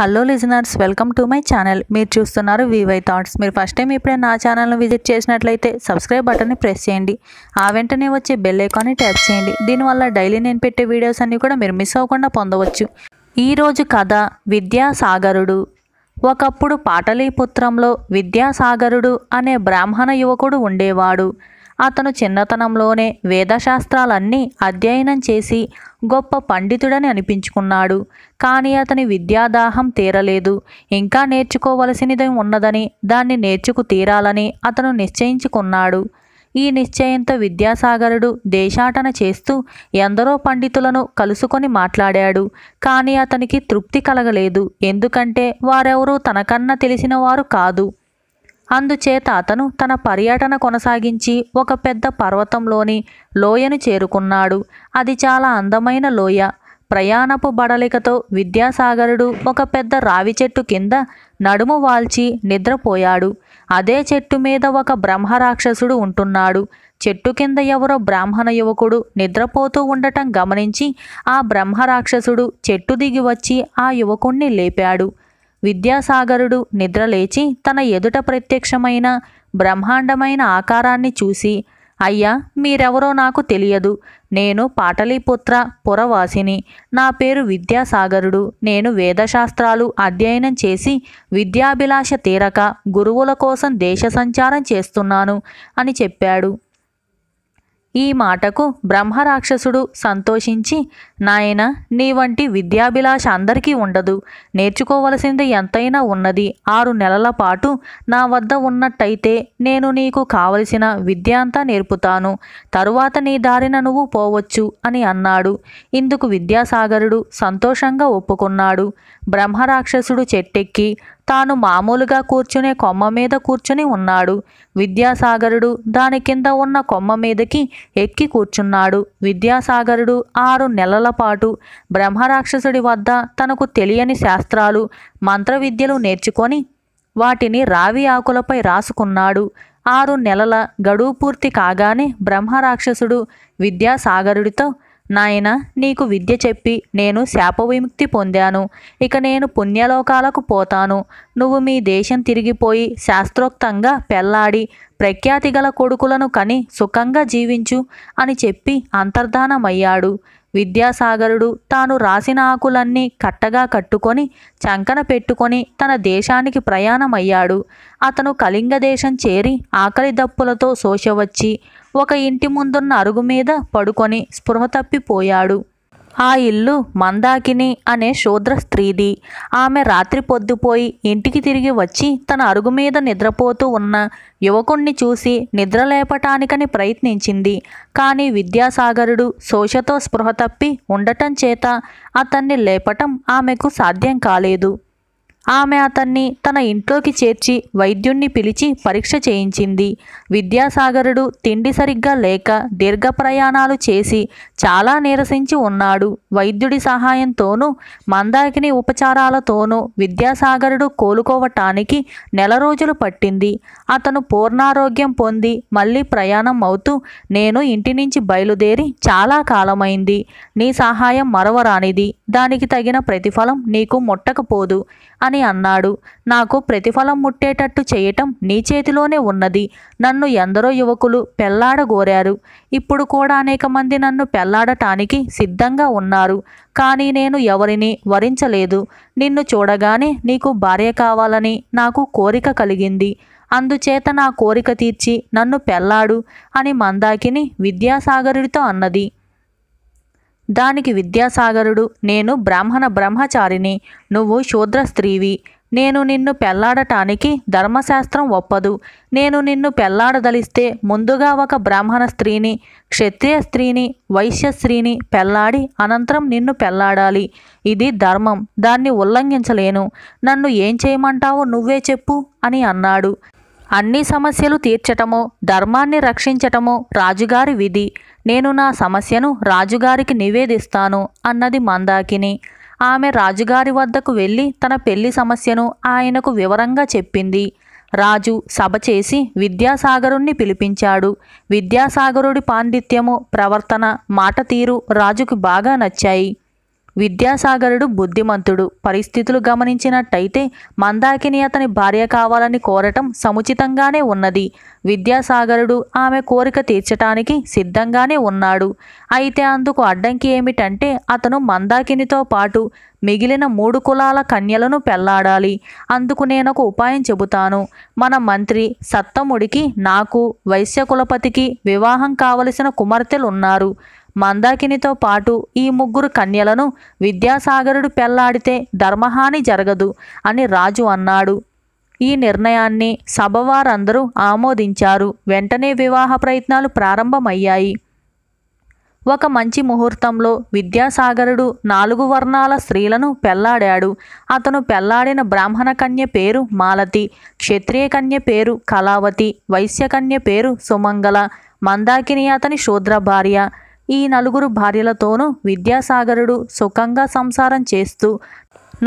hello listeners welcome to my channel మీరు చూస్తున్నారు VY thoughts మీరు ఫస్ట్ టైం ఇప్పుడే నా ఛానల్ను విజిట్ చేసినట్లయితే సబ్స్క్రైబ్ బటన్ని ప్రెస్ చేయండి ఆ వెంటనే వచ్చే బెల్ ఐకాన్ని ట్యాప్ చేయండి దీనివల్ల డైలీ నేను పెట్టే వీడియోస్ అన్నీ కూడా మీరు మిస్ అవ్వకుండా పొందవచ్చు ఈరోజు కథ విద్యాసాగరుడు ఒకప్పుడు పాటలీపుత్రంలో విద్యాసాగరుడు అనే బ్రాహ్మణ యువకుడు ఉండేవాడు అతను చిన్నతనంలోనే వేదశాస్త్రాలన్నీ అధ్యయనం చేసి గొప్ప పండితుడని అనిపించుకున్నాడు కానీ అతని విద్యాదాహం తీరలేదు ఇంకా నేర్చుకోవలసినది ఉన్నదని దాన్ని నేర్చుకు తీరాలని అతను నిశ్చయించుకున్నాడు ఈ నిశ్చయంతో విద్యాసాగరుడు దేశాటన చేస్తూ ఎందరో పండితులను కలుసుకొని మాట్లాడాడు కానీ అతనికి తృప్తి కలగలేదు ఎందుకంటే వారెవరూ తనకన్నా తెలిసిన వారు కాదు అందుచేత అతను తన పర్యటన కొనసాగించి ఒక పెద్ద పర్వతంలోని లోయను చేరుకున్నాడు అది చాలా అందమైన లోయ ప్రయాణపు బడలికతో విద్యాసాగరుడు ఒక పెద్ద రావి చెట్టు కింద నడుము వాల్చి నిద్రపోయాడు అదే చెట్టు మీద ఒక బ్రహ్మరాక్షసుడు ఉంటున్నాడు చెట్టు కింద ఎవరో బ్రాహ్మణ యువకుడు నిద్రపోతూ ఉండటం గమనించి ఆ బ్రహ్మరాక్షసుడు చెట్టు దిగి వచ్చి ఆ యువకుణ్ణి లేపాడు విద్యాసాగరుడు నిద్రలేచి తన ఎదుట ప్రత్యక్షమైన బ్రహ్మాండమైన ఆకారాన్ని చూసి అయ్యా మీరెవరో నాకు తెలియదు నేను పాటలీపుత్ర పురవాసిని నా పేరు విద్యాసాగరుడు నేను వేదశాస్త్రాలు అధ్యయనం చేసి విద్యాభిలాష తీరక గురువుల కోసం దేశ సంచారం చేస్తున్నాను అని చెప్పాడు ఈ మాటకు బ్రహ్మరాక్షసుడు సంతోషించి నాయన నీ వంటి విద్యాభిలాష అందరికీ ఉండదు నేర్చుకోవలసింది ఎంతైనా ఉన్నది ఆరు నెలల పాటు నా వద్ద ఉన్నట్టయితే నేను నీకు కావలసిన విద్య అంతా నేర్పుతాను తరువాత నీ దారిన నువ్వు పోవచ్చు అని అన్నాడు ఇందుకు విద్యాసాగరుడు సంతోషంగా ఒప్పుకున్నాడు బ్రహ్మరాక్షసుడు చెట్టెక్కి తాను మామూలుగా కూర్చునే కొమ్మ మీద కూర్చుని ఉన్నాడు విద్యాసాగరుడు దాని కింద ఉన్న కొమ్మ మీదకి ఎక్కి కూర్చున్నాడు విద్యాసాగరుడు ఆరు నెలల పాటు బ్రహ్మరాక్షసుడి వద్ద తనకు తెలియని శాస్త్రాలు విద్యలు నేర్చుకొని వాటిని రావి ఆకులపై రాసుకున్నాడు ఆరు నెలల గడువు పూర్తి కాగానే బ్రహ్మరాక్షసుడు విద్యాసాగరుడితో నాయన నీకు విద్య చెప్పి నేను శాప విముక్తి పొందాను ఇక నేను పుణ్యలోకాలకు పోతాను నువ్వు మీ దేశం తిరిగిపోయి శాస్త్రోక్తంగా పెళ్లాడి ప్రఖ్యాతి గల కొడుకులను కని సుఖంగా జీవించు అని చెప్పి అంతర్ధానమయ్యాడు విద్యాసాగరుడు తాను రాసిన ఆకులన్నీ కట్టగా కట్టుకొని చంకన పెట్టుకొని తన దేశానికి ప్రయాణమయ్యాడు అతను కళింగ దేశం చేరి ఆకలి దప్పులతో శోషవచ్చి ఒక ఇంటి ముందున్న అరుగు మీద పడుకొని స్పృహ తప్పిపోయాడు ఆ ఇల్లు మందాకిని అనే శూద్ర స్త్రీది ఆమె రాత్రి పొద్దుపోయి ఇంటికి తిరిగి వచ్చి తన అరుగు మీద నిద్రపోతూ ఉన్న యువకుణ్ణి చూసి నిద్రలేపటానికని ప్రయత్నించింది కానీ విద్యాసాగరుడు శోషతో స్పృహ తప్పి ఉండటం చేత అతన్ని లేపటం ఆమెకు సాధ్యం కాలేదు ఆమె అతన్ని తన ఇంట్లోకి చేర్చి వైద్యుణ్ణి పిలిచి పరీక్ష చేయించింది విద్యాసాగరుడు తిండి సరిగ్గా లేక దీర్ఘ ప్రయాణాలు చేసి చాలా నీరసించి ఉన్నాడు వైద్యుడి సహాయంతోనూ మందాకిని ఉపచారాలతోనూ విద్యాసాగరుడు కోలుకోవటానికి నెల రోజులు పట్టింది అతను పూర్ణారోగ్యం పొంది మళ్ళీ ప్రయాణం అవుతూ నేను ఇంటి నుంచి బయలుదేరి చాలా కాలమైంది నీ సహాయం మరవరానిది దానికి తగిన ప్రతిఫలం నీకు ముట్టకపోదు అని అన్నాడు నాకు ప్రతిఫలం ముట్టేటట్టు చేయటం నీ చేతిలోనే ఉన్నది నన్ను ఎందరో యువకులు పెళ్లాడగోరారు ఇప్పుడు కూడా అనేక మంది నన్ను పెళ్లాడటానికి సిద్ధంగా ఉన్నారు కానీ నేను ఎవరిని వరించలేదు నిన్ను చూడగానే నీకు భార్య కావాలని నాకు కోరిక కలిగింది అందుచేత నా కోరిక తీర్చి నన్ను పెళ్లాడు అని మందాకిని విద్యాసాగరుడితో అన్నది దానికి విద్యాసాగరుడు నేను బ్రాహ్మణ బ్రహ్మచారిని నువ్వు శూద్ర స్త్రీవి నేను నిన్ను పెళ్లాడటానికి ధర్మశాస్త్రం ఒప్పదు నేను నిన్ను పెళ్లాడదలిస్తే ముందుగా ఒక బ్రాహ్మణ స్త్రీని క్షత్రియ స్త్రీని వైశ్య స్త్రీని పెళ్లాడి అనంతరం నిన్ను పెళ్లాడాలి ఇది ధర్మం దాన్ని ఉల్లంఘించలేను నన్ను ఏం చేయమంటావో నువ్వే చెప్పు అని అన్నాడు అన్ని సమస్యలు తీర్చటము ధర్మాన్ని రక్షించటము రాజుగారి విధి నేను నా సమస్యను రాజుగారికి నివేదిస్తాను అన్నది మందాకిని ఆమె రాజుగారి వద్దకు వెళ్ళి తన పెళ్లి సమస్యను ఆయనకు వివరంగా చెప్పింది రాజు సభ చేసి విద్యాసాగరుణ్ణి పిలిపించాడు విద్యాసాగరుడి పాండిత్యము ప్రవర్తన మాట తీరు రాజుకు బాగా నచ్చాయి విద్యాసాగరుడు బుద్ధిమంతుడు పరిస్థితులు గమనించినట్టయితే మందాకిని అతని భార్య కావాలని కోరటం సముచితంగానే ఉన్నది విద్యాసాగరుడు ఆమె కోరిక తీర్చటానికి సిద్ధంగానే ఉన్నాడు అయితే అందుకు అడ్డంకి ఏమిటంటే అతను మందాకినితో పాటు మిగిలిన మూడు కులాల కన్యలను పెళ్లాడాలి అందుకు నేనొక ఉపాయం చెబుతాను మన మంత్రి సత్తముడికి నాకు వైశ్య కులపతికి వివాహం కావలసిన కుమార్తెలు ఉన్నారు మందాకినితో పాటు ఈ ముగ్గురు కన్యలను విద్యాసాగరుడు పెళ్లాడితే ధర్మహాని జరగదు అని రాజు అన్నాడు ఈ నిర్ణయాన్ని సభవారందరూ ఆమోదించారు వెంటనే వివాహ ప్రయత్నాలు ప్రారంభమయ్యాయి ఒక మంచి ముహూర్తంలో విద్యాసాగరుడు నాలుగు వర్ణాల స్త్రీలను పెళ్లాడాడు అతను పెళ్లాడిన బ్రాహ్మణ కన్య పేరు మాలతి క్షత్రియ కన్య పేరు కళావతి వైశ్యకన్య పేరు సుమంగళ మందాకిని అతని శూద్ర భార్య ఈ నలుగురు భార్యలతోనూ విద్యాసాగరుడు సుఖంగా సంసారం చేస్తూ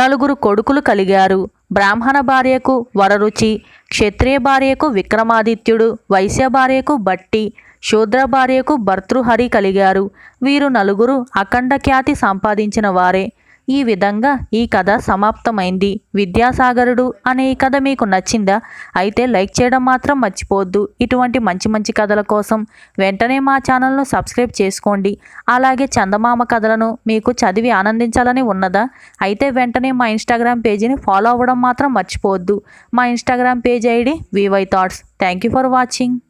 నలుగురు కొడుకులు కలిగారు బ్రాహ్మణ భార్యకు వరరుచి క్షత్రియ భార్యకు విక్రమాదిత్యుడు వైశ్య భార్యకు బట్టి శూద్ర భార్యకు భర్తృహరి కలిగారు వీరు నలుగురు అఖండ ఖ్యాతి సంపాదించిన వారే ఈ విధంగా ఈ కథ సమాప్తమైంది విద్యాసాగరుడు అనే ఈ కథ మీకు నచ్చిందా అయితే లైక్ చేయడం మాత్రం మర్చిపోవద్దు ఇటువంటి మంచి మంచి కథల కోసం వెంటనే మా ఛానల్ను సబ్స్క్రైబ్ చేసుకోండి అలాగే చందమామ కథలను మీకు చదివి ఆనందించాలని ఉన్నదా అయితే వెంటనే మా ఇన్స్టాగ్రామ్ పేజీని ఫాలో అవ్వడం మాత్రం మర్చిపోవద్దు మా Instagram page ID VY thoughts thank you for watching